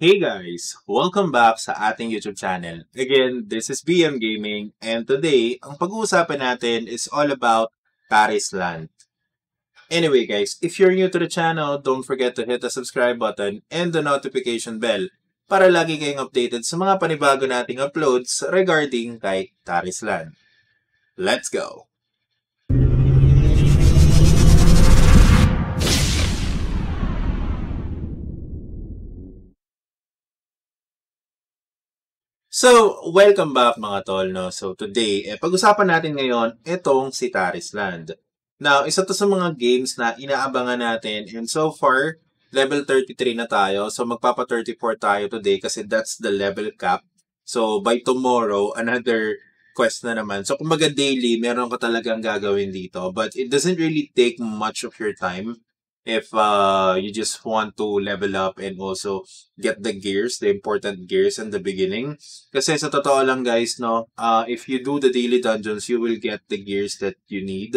Hey guys! Welcome back sa ating YouTube channel. Again, this is BM Gaming and today, ang pag-uusapan natin is all about Paris Land. Anyway guys, if you're new to the channel, don't forget to hit the subscribe button and the notification bell para lagi kayong updated sa mga panibago nating uploads regarding kay Tarislan. Let's go! So, welcome back mga tol. No? So, today, eh, pag-usapan natin ngayon itong si Taris Land. Now, isa to sa mga games na inaabangan natin and so far, level 33 na tayo. So, magpapa-34 tayo today kasi that's the level cap. So, by tomorrow, another quest na naman. So, kumbaga daily, meron ka talagang gagawin dito. But it doesn't really take much of your time if uh, you just want to level up and also get the gears, the important gears in the beginning. Kasi sa totoo lang guys, no, uh, if you do the daily dungeons, you will get the gears that you need.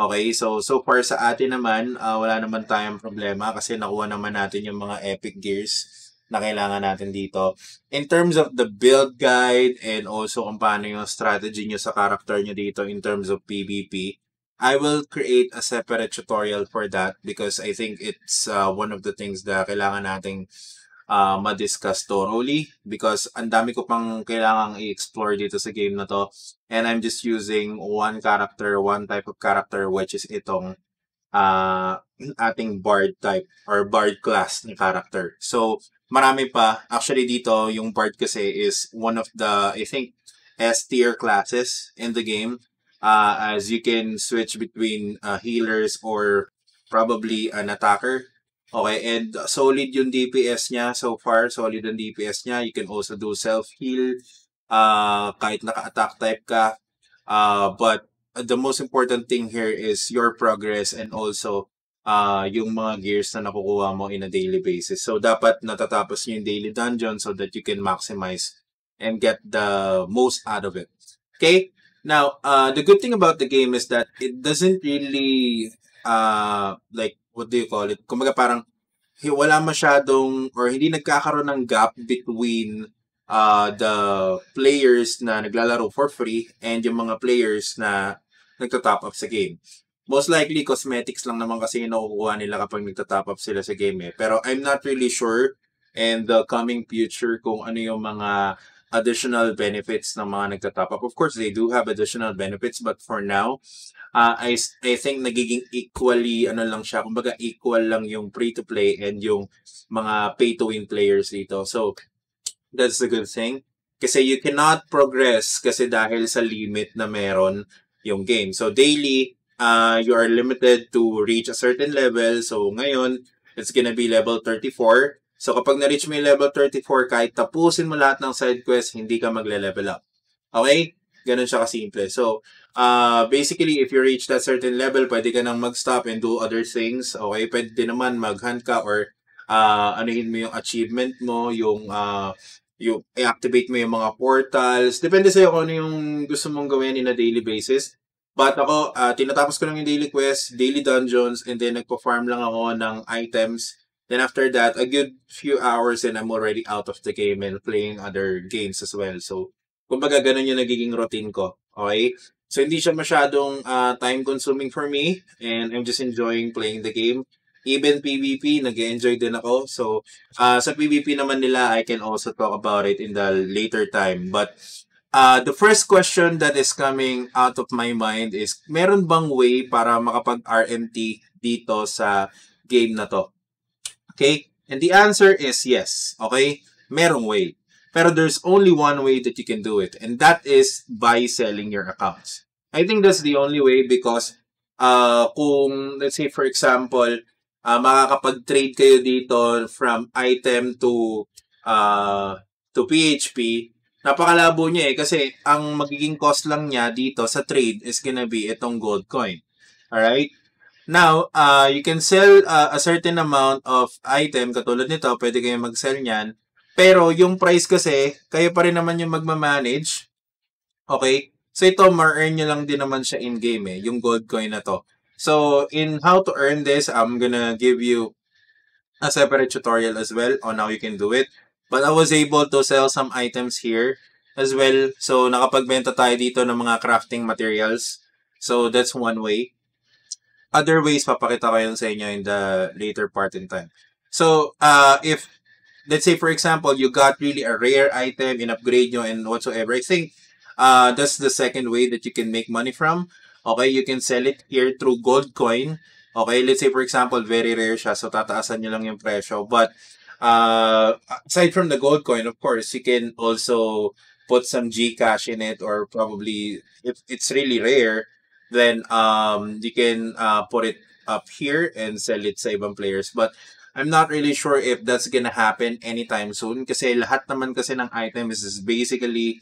Okay, so so far sa atin naman, uh, wala naman tayong problema kasi nakuha naman natin yung mga epic gears na kailangan natin dito. In terms of the build guide and also kung paano yung strategy nyo sa character nyo dito in terms of PvP, I will create a separate tutorial for that because I think it's uh, one of the things that kailangan nating uh, ma-discuss thoroughly because ang dami ko pang kailangan i-explore dito sa game na to and I'm just using one character, one type of character which is itong uh, ating bard type or bard class ng character. So, marami pa. Actually dito, yung bard kasi is one of the, I think, S tier classes in the game uh, as you can switch between uh, healers or probably an attacker. Okay, and solid yung DPS niya so far. Solid ang DPS niya. You can also do self-heal uh, kahit naka-attack type ka. Uh, but the most important thing here is your progress and also uh, yung mga gears na nakukuha mo in a daily basis. So, dapat natatapos nyo yung daily dungeon so that you can maximize and get the most out of it. Okay? Now, uh, the good thing about the game is that it doesn't really, uh, like, what do you call it? Kumaga parang, wala masyadong, or hindi nagkakaroon ng gap between uh, the players na naglalaro for free and yung mga players na nagtatop up sa game. Most likely, cosmetics lang naman kasi yung nakukuha nila kapag nagtatop up sila sa game eh. Pero I'm not really sure and the coming future kung ano yung mga additional benefits ng mga nagtatop up. Of course, they do have additional benefits, but for now, uh, I, I think nagiging equally, ano lang siya, kumbaga equal lang yung free-to-play and yung mga pay-to-win players dito. So, that's the good thing. Kasi you cannot progress kasi dahil sa limit na meron yung game. So, daily, uh, you are limited to reach a certain level. So, ngayon, it's gonna be level 34 So kapag na-reach mo yung level 34, kahit tapusin mo lahat ng side quest, hindi ka magle-level up. Okay? Ganun siya kasimple. So, uh, basically, if you reach that certain level, pwede ka nang mag-stop and do other things. Okay? Pwede din naman mag-hunt ka or uh, anuhin mo yung achievement mo, yung uh, yung i-activate mo yung mga portals. Depende sa'yo kung ano yung gusto mong gawin in a daily basis. But ako, uh, tinatapos ko lang yung daily quest, daily dungeons, and then nagpa-farm lang ako ng items Then after that, a good few hours and I'm already out of the game and playing other games as well. So, kumbaga ganun yung nagiging routine ko. Okay? So, hindi siya masyadong uh, time-consuming for me and I'm just enjoying playing the game. Even PvP, nag enjoy din ako. So, uh, sa PvP naman nila, I can also talk about it in the later time. But, uh, the first question that is coming out of my mind is, meron bang way para makapag-RMT dito sa game na to? Okay? And the answer is yes. Okay? Merong way. Pero there's only one way that you can do it. And that is by selling your accounts. I think that's the only way because uh, kung, let's say for example, uh, makakapag-trade kayo dito from item to uh, to PHP, napakalabo niya eh kasi ang magiging cost lang niya dito sa trade is gonna be itong gold coin. Alright? Now, uh, you can sell uh, a certain amount of item, katulad nito, pwede kayo mag-sell niyan. Pero yung price kasi, kayo pa rin naman yung magma-manage. Okay? So ito, ma-earn nyo lang din naman siya in-game eh, yung gold coin na to. So, in how to earn this, I'm gonna give you a separate tutorial as well on how you can do it. But I was able to sell some items here as well. So, nakapagbenta tayo dito ng mga crafting materials. So, that's one way other ways papakita ko yun sa inyo in the later part in time. So, uh, if, let's say for example, you got really a rare item in upgrade nyo and whatsoever, I think uh, that's the second way that you can make money from. Okay, you can sell it here through gold coin. Okay, let's say for example, very rare siya, so tataasan nyo lang yung presyo. But, uh, aside from the gold coin, of course, you can also put some Gcash in it or probably, if it's really rare, then um, you can uh, put it up here and sell it sa ibang players. But I'm not really sure if that's gonna happen anytime soon kasi lahat naman kasi ng items is basically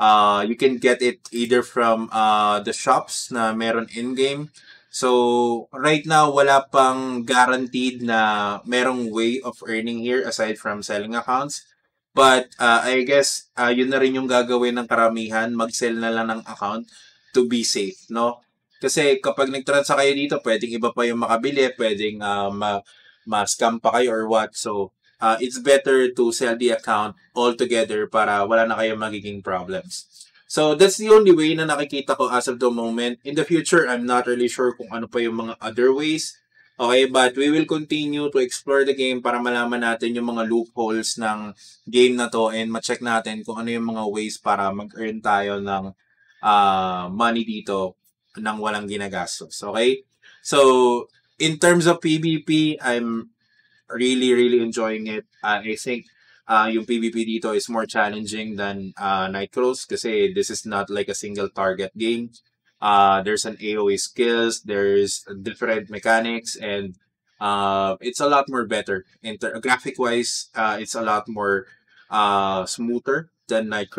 uh, you can get it either from uh, the shops na meron in-game. So, right now, wala pang guaranteed na merong way of earning here aside from selling accounts. But uh, I guess uh, yun na rin yung gagawin ng karamihan, mag-sell na lang ng account to be safe, no? Kasi kapag nagtransa kayo dito, pwedeng iba pa yung makabili, pwedeng uh, ma- ma-scam pa kayo or what. So, uh, it's better to sell the account altogether para wala na kayong magiging problems. So, that's the only way na nakikita ko as of the moment. In the future, I'm not really sure kung ano pa yung mga other ways. Okay, but we will continue to explore the game para malaman natin yung mga loopholes ng game na to and ma-check natin kung ano yung mga ways para mag-earn tayo ng uh, money dito nang walang ginagastos. Okay? So, in terms of PVP, I'm really, really enjoying it. Uh, I think uh, yung PvP dito is more challenging than uh, Night kasi this is not like a single target game. Uh, there's an AoE skills, there's different mechanics, and uh, it's a lot more better. Inter graphic-wise, uh, it's a lot more uh, smoother than Night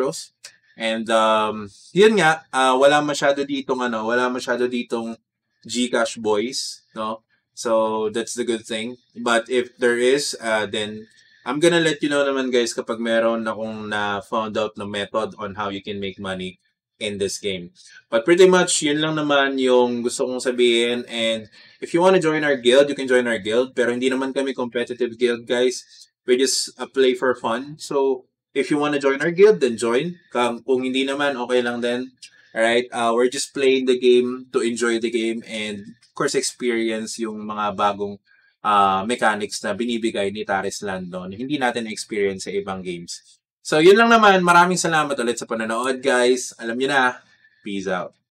And um, yun nga, uh, wala masyado ditong ano, wala masyado ditong GCash boys, no? So that's the good thing. But if there is, uh, then I'm gonna let you know naman guys kapag meron akong na found out na method on how you can make money in this game. But pretty much, yun lang naman yung gusto kong sabihin. And if you want to join our guild, you can join our guild. Pero hindi naman kami competitive guild, guys. We just uh, play for fun. So, If you want to join our guild, then join. Kung, hindi naman, okay lang din. Alright, uh, we're just playing the game to enjoy the game and of course experience yung mga bagong uh, mechanics na binibigay ni Taris Landon. Hindi natin experience sa ibang games. So yun lang naman, maraming salamat ulit sa panonood guys. Alam niyo na, peace out.